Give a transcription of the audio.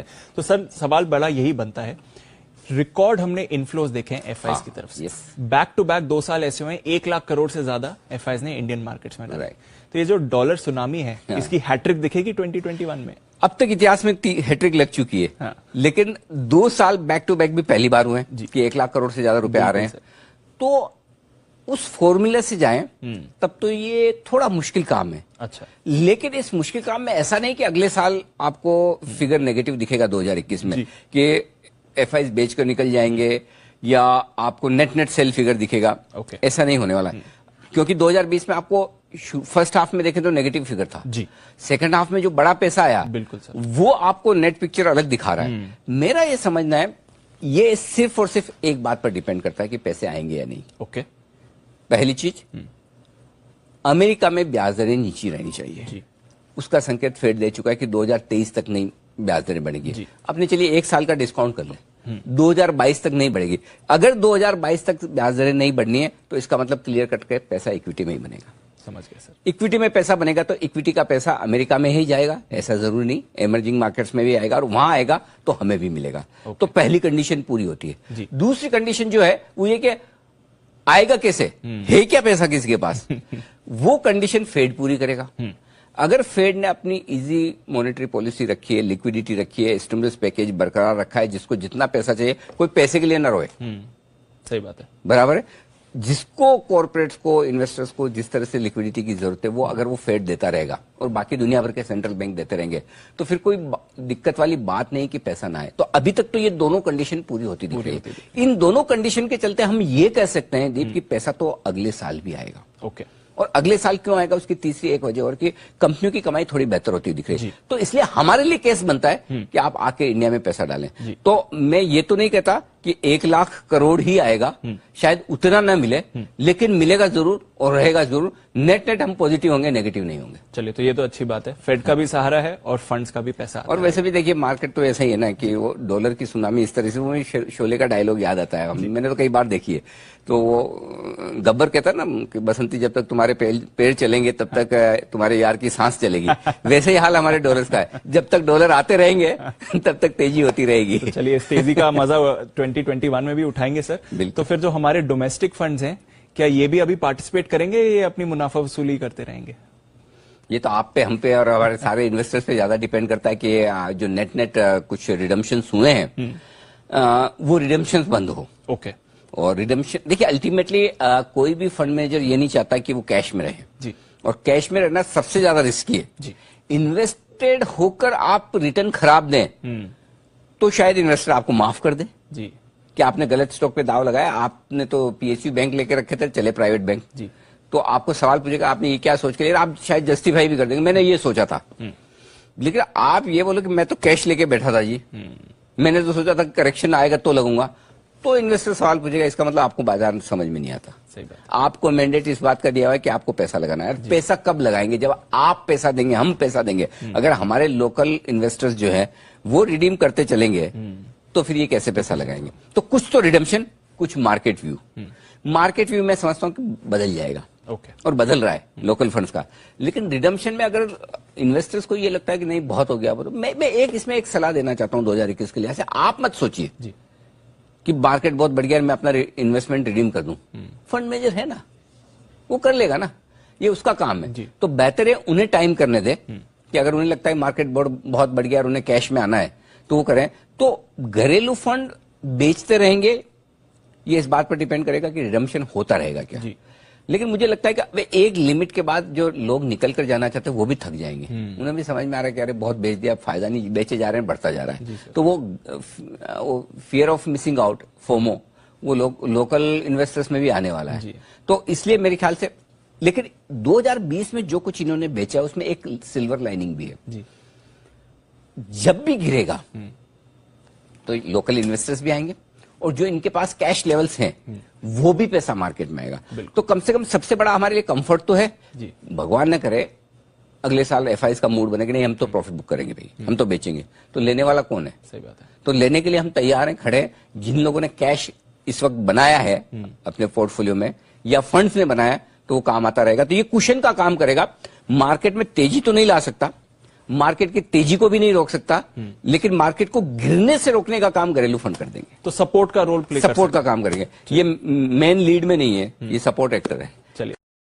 सकता है तो सर सवाल बड़ा यही बनता है रिकॉर्ड हमने इनफ्लोज देखे हैं एफ हाँ, की तरफ से बैक टू बैक दो साल ऐसे हुए हैं एक लाख करोड़ से ज्यादा एफ ने इंडियन मार्केट्स में लगाए तो ये जो डॉलर सुनामी है हाँ। इसकी हैट्रिक दिखेगी 2021 में अब तक इतिहास में हैट्रिक लग चुकी है हाँ। लेकिन दो साल बैक टू बैक भी पहली बार हुए हैं कि एक लाख करोड़ से ज्यादा रुपए आ रहे हैं तो उस फॉर्मूले से जाएं हम्म। तब तो ये थोड़ा मुश्किल काम है अच्छा लेकिन इस मुश्किल काम में ऐसा नहीं कि अगले साल आपको फिगर हम्म। नेगेटिव दिखेगा 2021 में कि एफ आई बेच कर निकल जाएंगे या आपको नेट नेट सेल फिगर दिखेगा ऐसा नहीं होने वाला है हम्म। क्योंकि 2020 में आपको फर्स्ट हाफ में देखें तो नेगेटिव फिगर था जी सेकंड हाफ में जो बड़ा पैसा आया बिल्कुल सर वो आपको नेट पिक्चर अलग दिखा रहा है मेरा ये समझना है ये सिर्फ और सिर्फ एक बात पर डिपेंड करता है कि पैसे आएंगे या नहीं ओके okay. पहली चीज हम्म। अमेरिका में ब्याज दरें नीची रहनी चाहिए उसका संकेत फेड दे चुका है कि 2023 तक नहीं ब्याज दरें बढ़ेगी अपने चलिए एक साल का डिस्काउंट कर ले 2022 हम्म। तक नहीं बढ़ेगी अगर 2022 तक ब्याज दरें नहीं बढ़नी है तो इसका मतलब क्लियर कट के पैसा इक्विटी में ही बनेगा समझ गया सर इक्विटी में पैसा बनेगा तो इक्विटी का पैसा अमेरिका में ही जाएगा ऐसा जरूरी नहीं इमर्जिंग मार्केट्स में भी आएगा और वहां आएगा तो हमें भी मिलेगा तो पहली कंडीशन पूरी होती है दूसरी कंडीशन जो है वो ये कि आएगा कैसे हम्म। है क्या पैसा किसी के पास वो कंडीशन फेड पूरी करेगा हम्म। अगर फेड ने अपनी इजी मॉनेटरी पॉलिसी रखी है लिक्विडिटी रखी है स्टिमुलस पैकेज बरकरार रखा है जिसको जितना पैसा चाहिए कोई पैसे के लिए ना रोए हम्म। सही बात है बराबर है जिसको कॉरपोरेट्स को इन्वेस्टर्स को जिस तरह से लिक्विडिटी की जरूरत है वो अगर वो फेड देता रहेगा और बाकी दुनिया भर के सेंट्रल बैंक देते रहेंगे तो फिर कोई दिक्कत वाली बात नहीं कि पैसा ना आए तो अभी तक तो ये दोनों कंडीशन पूरी होती दिख रही है इन दोनों कंडीशन के चलते हम ये कह सकते हैं दीप की हम्म। पैसा तो अगले साल भी आएगा ओके और अगले साल क्यों आएगा उसकी तीसरी एक वजह और कि कंपनियों की कमाई थोड़ी बेहतर होती दिख रही है तो इसलिए हमारे लिए केस बनता है हम्म। कि आप आके इंडिया में पैसा डालें तो मैं ये तो नहीं कहता कि एक लाख करोड़ ही आएगा हम्म। शायद उतना ना मिले हम्म। लेकिन मिलेगा जरूर और रहेगा जरूर नेट नेट हम पॉजिटिव होंगे नेगेटिव नहीं होंगे चलिए तो ये तो अच्छी बात है फेड का भी सहारा है और फंड्स का भी पैसा और वैसे भी देखिए मार्केट तो ऐसा ही है ना कि वो डॉलर की सुनामी इस तरह से वो शोले का डायलॉग याद आता है मैंने तो कई बार देखी है तो वो गब्बर कहता है ना कि बसंती जब तक तुम्हारे पेड़ चलेंगे तब तक हाँ। तुम्हारे यार की सांस चलेगी वैसे ही हाल हमारे डॉलर का है जब तक डॉलर आते रहेंगे हाँ। तब तक तेजी होती रहेगी तो चलिए तेजी का मजा ट्वेंटी 2021 में भी उठाएंगे सर तो फिर जो हमारे डोमेस्टिक फंड्स हैं क्या ये भी अभी पार्टिसिपेट करेंगे या अपनी मुनाफा वसूली करते रहेंगे ये तो आप पे हम पे और हमारे सारे इन्वेस्टर्स पे ज्यादा डिपेंड करता है कि जो नेट नेट कुछ रिडम्शन हुए हैं हम्म। वो रिडम्शन बंद हो ओके और रिडम्शन देखिए अल्टीमेटली कोई भी फंड मैनेजर ये नहीं चाहता कि वो कैश में रहे जी और कैश में रहना सबसे ज्यादा रिस्की है जी इन्वेस्टेड होकर आप रिटर्न खराब दें हम्म। तो शायद इन्वेस्टर आपको माफ कर दे जी कि आपने गलत स्टॉक पे दाव लगाया आपने तो पीएसयू बैंक लेके रखे थे चले प्राइवेट बैंक जी तो आपको सवाल पूछेगा आपने ये क्या सोच के लिया आप शायद जस्टिफाई भी कर देंगे मैंने ये सोचा था हम्म। लेकिन आप ये बोलो कि मैं तो कैश लेके बैठा था जी हम्म। मैंने तो सोचा था करेक्शन आएगा तो लगूंगा तो इन्वेस्टर सवाल पूछेगा इसका मतलब आपको बाजार समझ में नहीं आता सही बात आपको मैंडेट इस बात का दिया हुआ है कि आपको पैसा लगाना है पैसा कब लगाएंगे जब आप पैसा देंगे हम पैसा देंगे हम्म। अगर हमारे लोकल इन्वेस्टर्स जो है वो रिडीम करते चलेंगे तो फिर ये कैसे पैसा लगाएंगे तो कुछ तो रिडम्शन कुछ मार्केट व्यू मार्केट व्यू मैं समझता हूं कि बदल जाएगा ओके okay. और बदल रहा है लोकल हम्म। फंड्स का लेकिन रिडम्पशन में अगर इन्वेस्टर्स को ये लगता है कि नहीं बहुत हो गया तो मैं मैं एक इसमें एक सलाह देना चाहता हूं दो हजार इक्कीस के लिए ऐसे आप मत सोचिए कि मार्केट बहुत बढ़ गया मैं अपना इन्वेस्टमेंट रिडीम कर दू फंड मैनेजर है ना वो कर लेगा ना ये उसका काम है तो बेहतर है उन्हें टाइम करने दे हम्म। कि अगर उन्हें लगता है मार्केट बहुत बढ़ गया और उन्हें कैश में आना है तो वो करें तो घरेलू फंड बेचते रहेंगे ये इस बात पर डिपेंड करेगा कि रिडम्शन होता रहेगा क्या लेकिन मुझे लगता है कि वे एक लिमिट के बाद जो लोग निकल कर जाना चाहते हैं वो भी थक जाएंगे हम्म। उन्हें भी समझ में आ रहा है कि अरे बहुत बेच दिया फायदा नहीं बेचे जा रहे हैं बढ़ता जा रहा है तो वो, वो fear of missing out FOMO वो लो, लोकल इन्वेस्टर्स में भी आने वाला है तो इसलिए मेरे ख्याल से लेकिन 2020 में जो कुछ इन्होंने बेचा उसमें एक सिल्वर लाइनिंग भी है जब भी गिरेगा हम्म। तो लोकल इन्वेस्टर्स भी आएंगे और जो इनके पास कैश लेवल्स हैं हम्म। वो भी पैसा मार्केट में आएगा तो कम से कम सबसे बड़ा हमारे लिए कंफर्ट तो है भगवान न करे अगले साल एफ का मूड बनेगा नहीं हम तो प्रॉफिट हम्म। बुक करेंगे भाई हम तो बेचेंगे तो लेने वाला कौन है सही बात है तो लेने के लिए हम तैयार हैं खड़े जिन लोगों ने कैश इस वक्त बनाया है अपने पोर्टफोलियो में या फंड्स ने बनाया तो वो काम आता रहेगा तो ये कुशन का काम करेगा मार्केट में तेजी तो नहीं ला सकता मार्केट की तेजी को भी नहीं रोक सकता हम्म। लेकिन मार्केट को गिरने से रोकने का काम घरेलू फंड कर देंगे तो सपोर्ट का रोल प्ले सपोर्ट का काम करेंगे ये मेन लीड में नहीं है ये हम्म। सपोर्ट एक्टर है